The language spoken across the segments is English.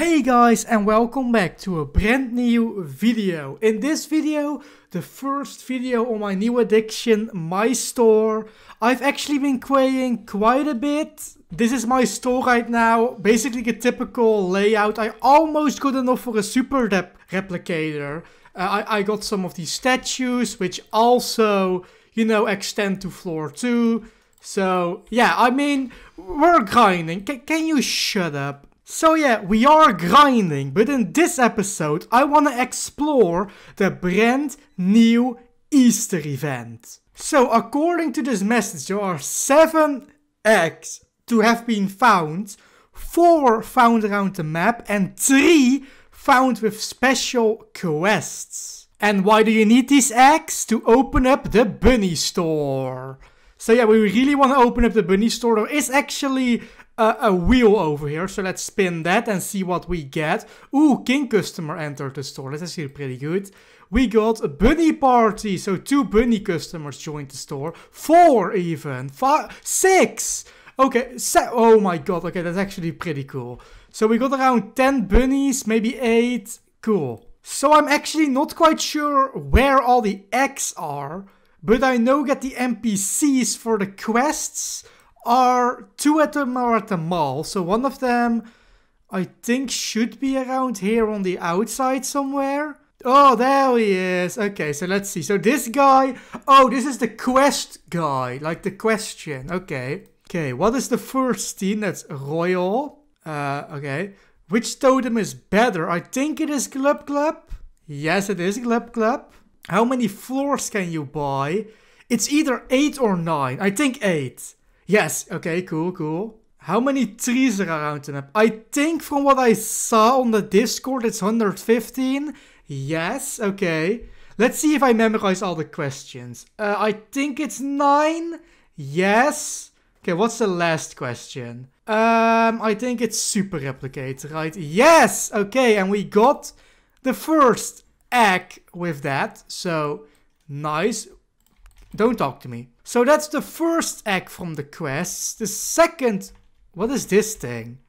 Hey guys and welcome back to a brand new video. In this video, the first video on my new addiction, My Store. I've actually been playing quite a bit. This is my store right now, basically a typical layout. I almost got enough for a super rep replicator. Uh, I, I got some of these statues, which also, you know, extend to floor 2. So, yeah, I mean, we're grinding. C can you shut up? So yeah, we are grinding, but in this episode I want to explore the brand new Easter event. So according to this message there are 7 eggs to have been found, 4 found around the map and 3 found with special quests. And why do you need these eggs? To open up the bunny store. So yeah, we really want to open up the bunny store. There is actually a wheel over here. So let's spin that and see what we get. Ooh, King Customer entered the store. That's actually pretty good. We got a bunny party. So two bunny customers joined the store. Four even. Five, six. Okay, oh my god. Okay, that's actually pretty cool. So we got around 10 bunnies, maybe eight. Cool. So I'm actually not quite sure where all the eggs are, but I know that the NPCs for the quests are two them are at the mall. So one of them, I think, should be around here on the outside somewhere. Oh, there he is. Okay, so let's see. So this guy. Oh, this is the quest guy, like the question. Okay. Okay, what is the first team? That's Royal. Uh, okay. Which totem is better? I think it is Club Club. Yes, it is Club Club. How many floors can you buy? It's either 8 or 9. I think 8. Yes, okay, cool, cool. How many trees are around the map? I think from what I saw on the Discord, it's 115. Yes, okay. Let's see if I memorize all the questions. Uh, I think it's 9. Yes. Okay, what's the last question? Um, I think it's super replicate, right? Yes! Okay, and we got the first egg with that. So, nice. Don't talk to me. So that's the first egg from the quest. The second... What is this thing?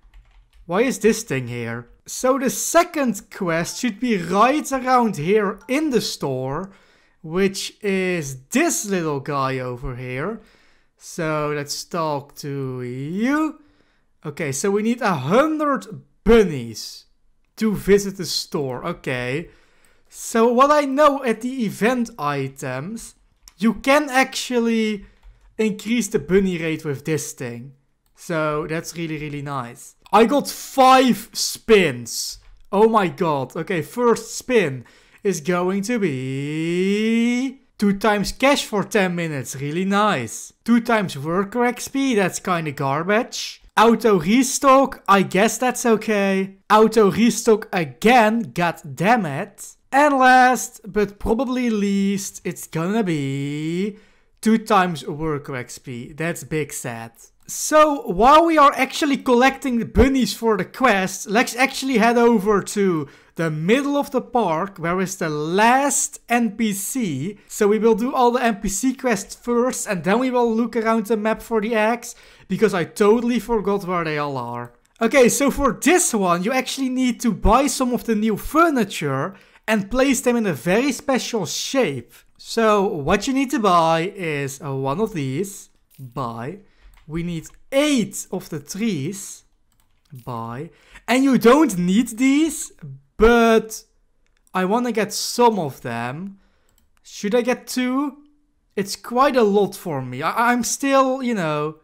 Why is this thing here? So the second quest should be right around here in the store. Which is this little guy over here. So let's talk to you. Okay, so we need a hundred bunnies to visit the store. Okay. So what I know at the event items you can actually increase the bunny rate with this thing. So that's really, really nice. I got five spins. Oh my god. Okay, first spin is going to be... Two times cash for 10 minutes. Really nice. Two times worker XP. That's kind of garbage. Auto restock. I guess that's okay. Auto restock again. God damn it. And last, but probably least, it's gonna be two times worker XP. That's big sad. So while we are actually collecting the bunnies for the quest, let's actually head over to the middle of the park where is the last NPC. So we will do all the NPC quests first and then we will look around the map for the eggs because I totally forgot where they all are. Okay, so for this one you actually need to buy some of the new furniture and place them in a very special shape. So what you need to buy is one of these Buy. we need eight of the trees Buy. and you don't need these, but I want to get some of them. Should I get two? It's quite a lot for me. I am still, you know,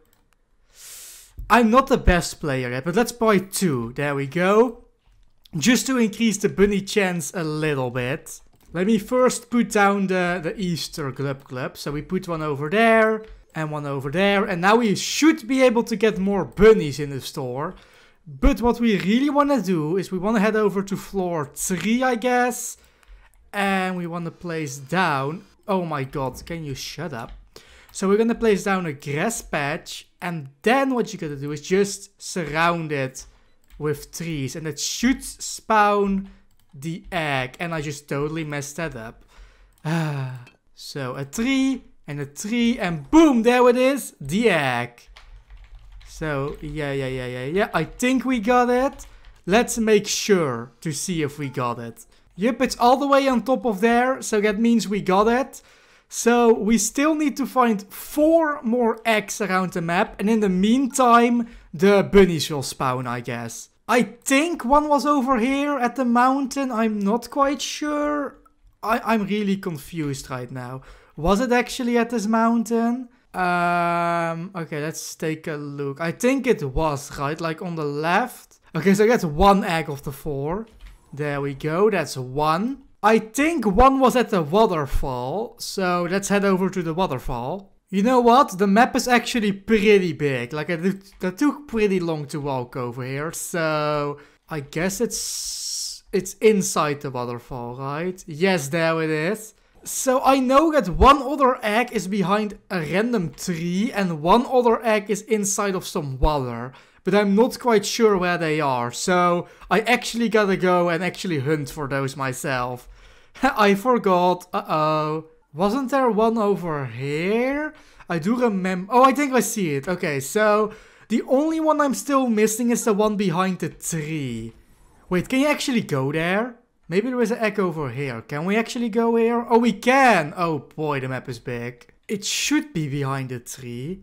I'm not the best player yet, but let's buy two. There we go. Just to increase the bunny chance a little bit. Let me first put down the, the Easter Glub Club. So we put one over there and one over there. And now we should be able to get more bunnies in the store. But what we really want to do is we want to head over to floor 3, I guess. And we want to place down... Oh my god, can you shut up? So we're going to place down a grass patch. And then what you're going to do is just surround it with trees and it should spawn the egg and I just totally messed that up. so a tree and a tree and boom there it is the egg. So yeah yeah yeah yeah yeah I think we got it. Let's make sure to see if we got it. Yep it's all the way on top of there so that means we got it. So we still need to find four more eggs around the map. And in the meantime, the bunnies will spawn, I guess. I think one was over here at the mountain. I'm not quite sure. I am really confused right now. Was it actually at this mountain? Um, okay, let's take a look. I think it was, right? Like on the left. Okay, so that's one egg of the four. There we go, that's one. I think one was at the waterfall, so let's head over to the waterfall. You know what? The map is actually pretty big. Like, it, took pretty long to walk over here, so... I guess it's... It's inside the waterfall, right? Yes, there it is. So I know that one other egg is behind a random tree and one other egg is inside of some water. But I'm not quite sure where they are, so I actually gotta go and actually hunt for those myself. I forgot. Uh-oh. Wasn't there one over here? I do remember. Oh, I think I see it. Okay, so the only one I'm still missing is the one behind the tree. Wait, can you actually go there? Maybe there is an egg over here. Can we actually go here? Oh, we can! Oh boy, the map is big. It should be behind the tree.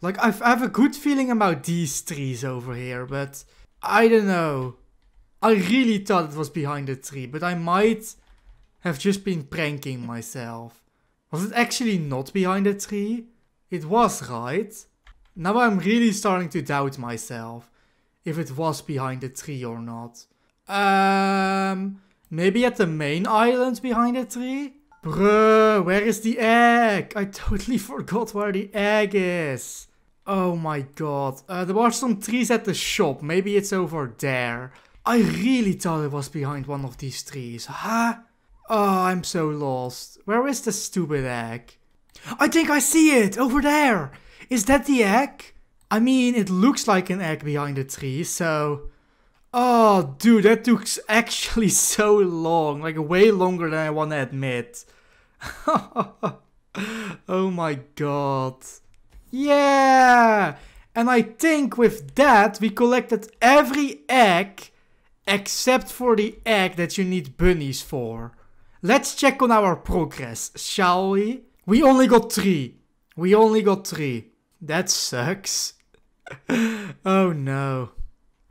Like, I've, I have a good feeling about these trees over here, but I don't know. I really thought it was behind the tree, but I might have just been pranking myself. Was it actually not behind the tree? It was, right? Now I'm really starting to doubt myself. If it was behind the tree or not. Um, maybe at the main island behind the tree? Bruh, where is the egg? I totally forgot where the egg is. Oh my god. Uh, there were some trees at the shop. Maybe it's over there. I really thought it was behind one of these trees. Huh? Oh, I'm so lost. Where is the stupid egg? I think I see it! Over there! Is that the egg? I mean, it looks like an egg behind the tree, so... Oh, dude, that took actually so long. Like, way longer than I want to admit. oh my god. Yeah! And I think with that, we collected every egg except for the egg that you need bunnies for. Let's check on our progress, shall we? We only got three. We only got three. That sucks. oh no.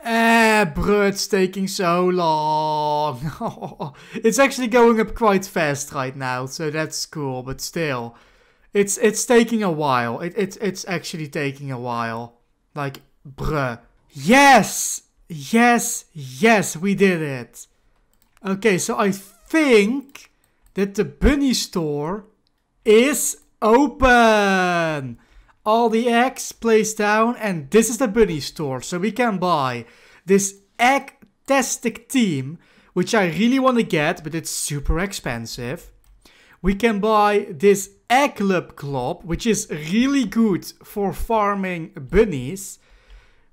Eh, bro, it's taking so long. it's actually going up quite fast right now, so that's cool, but still. It's it's taking a while. It, it it's actually taking a while. Like, bruh. Yes! Yes, yes, we did it. Okay, so I think that the bunny store is open. All the eggs placed down and this is the bunny store. So we can buy this egg-tastic team, which I really want to get, but it's super expensive. We can buy this egg club club, which is really good for farming bunnies.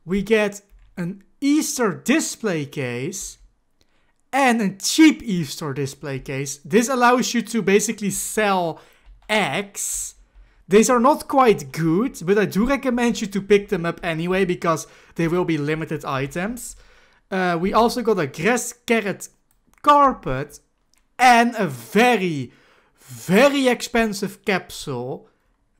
We get an Easter display case and a cheap eStore display case. This allows you to basically sell eggs. These are not quite good, but I do recommend you to pick them up anyway because they will be limited items. Uh, we also got a grass carrot carpet and a very, very expensive capsule.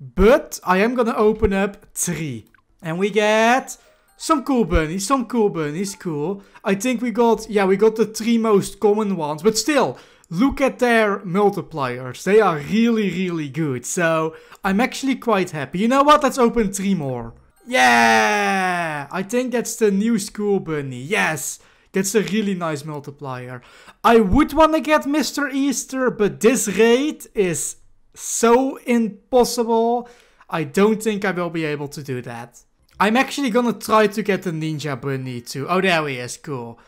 But I am gonna open up three. And we get some cool bunnies, some cool bunnies, cool. I think we got, yeah, we got the three most common ones, but still, look at their multipliers. They are really, really good, so I'm actually quite happy. You know what, let's open three more. Yeah, I think that's the new school bunny, yes. That's a really nice multiplier. I would want to get Mr. Easter, but this rate is so impossible. I don't think I will be able to do that. I'm actually gonna try to get the Ninja Bunny too. Oh, there he is, cool.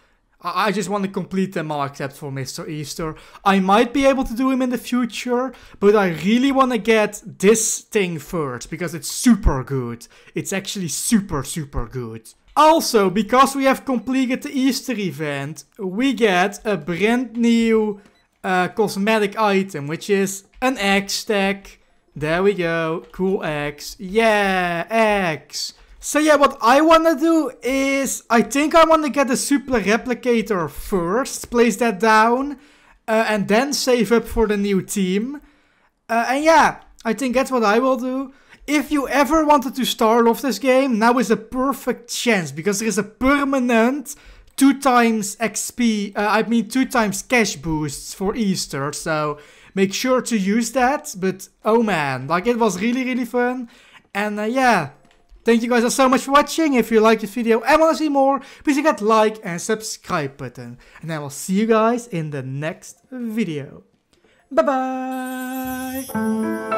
I, I just want to complete them all except for Mr. Easter. I might be able to do him in the future, but I really want to get this thing first because it's super good. It's actually super, super good. Also, because we have completed the Easter event, we get a brand new uh, cosmetic item, which is an egg stack. There we go, cool eggs. Yeah, eggs. So yeah, what I want to do is, I think I want to get the Super Replicator first, place that down, uh, and then save up for the new team. Uh, and yeah, I think that's what I will do. If you ever wanted to start off this game, now is a perfect chance, because there is a permanent 2 times XP, uh, I mean 2 times cash boosts for Easter, so make sure to use that, but oh man, like it was really really fun, and uh, yeah, Thank you guys so much for watching. If you like this video and want to see more, please hit that like and subscribe button. And I will see you guys in the next video. Bye bye!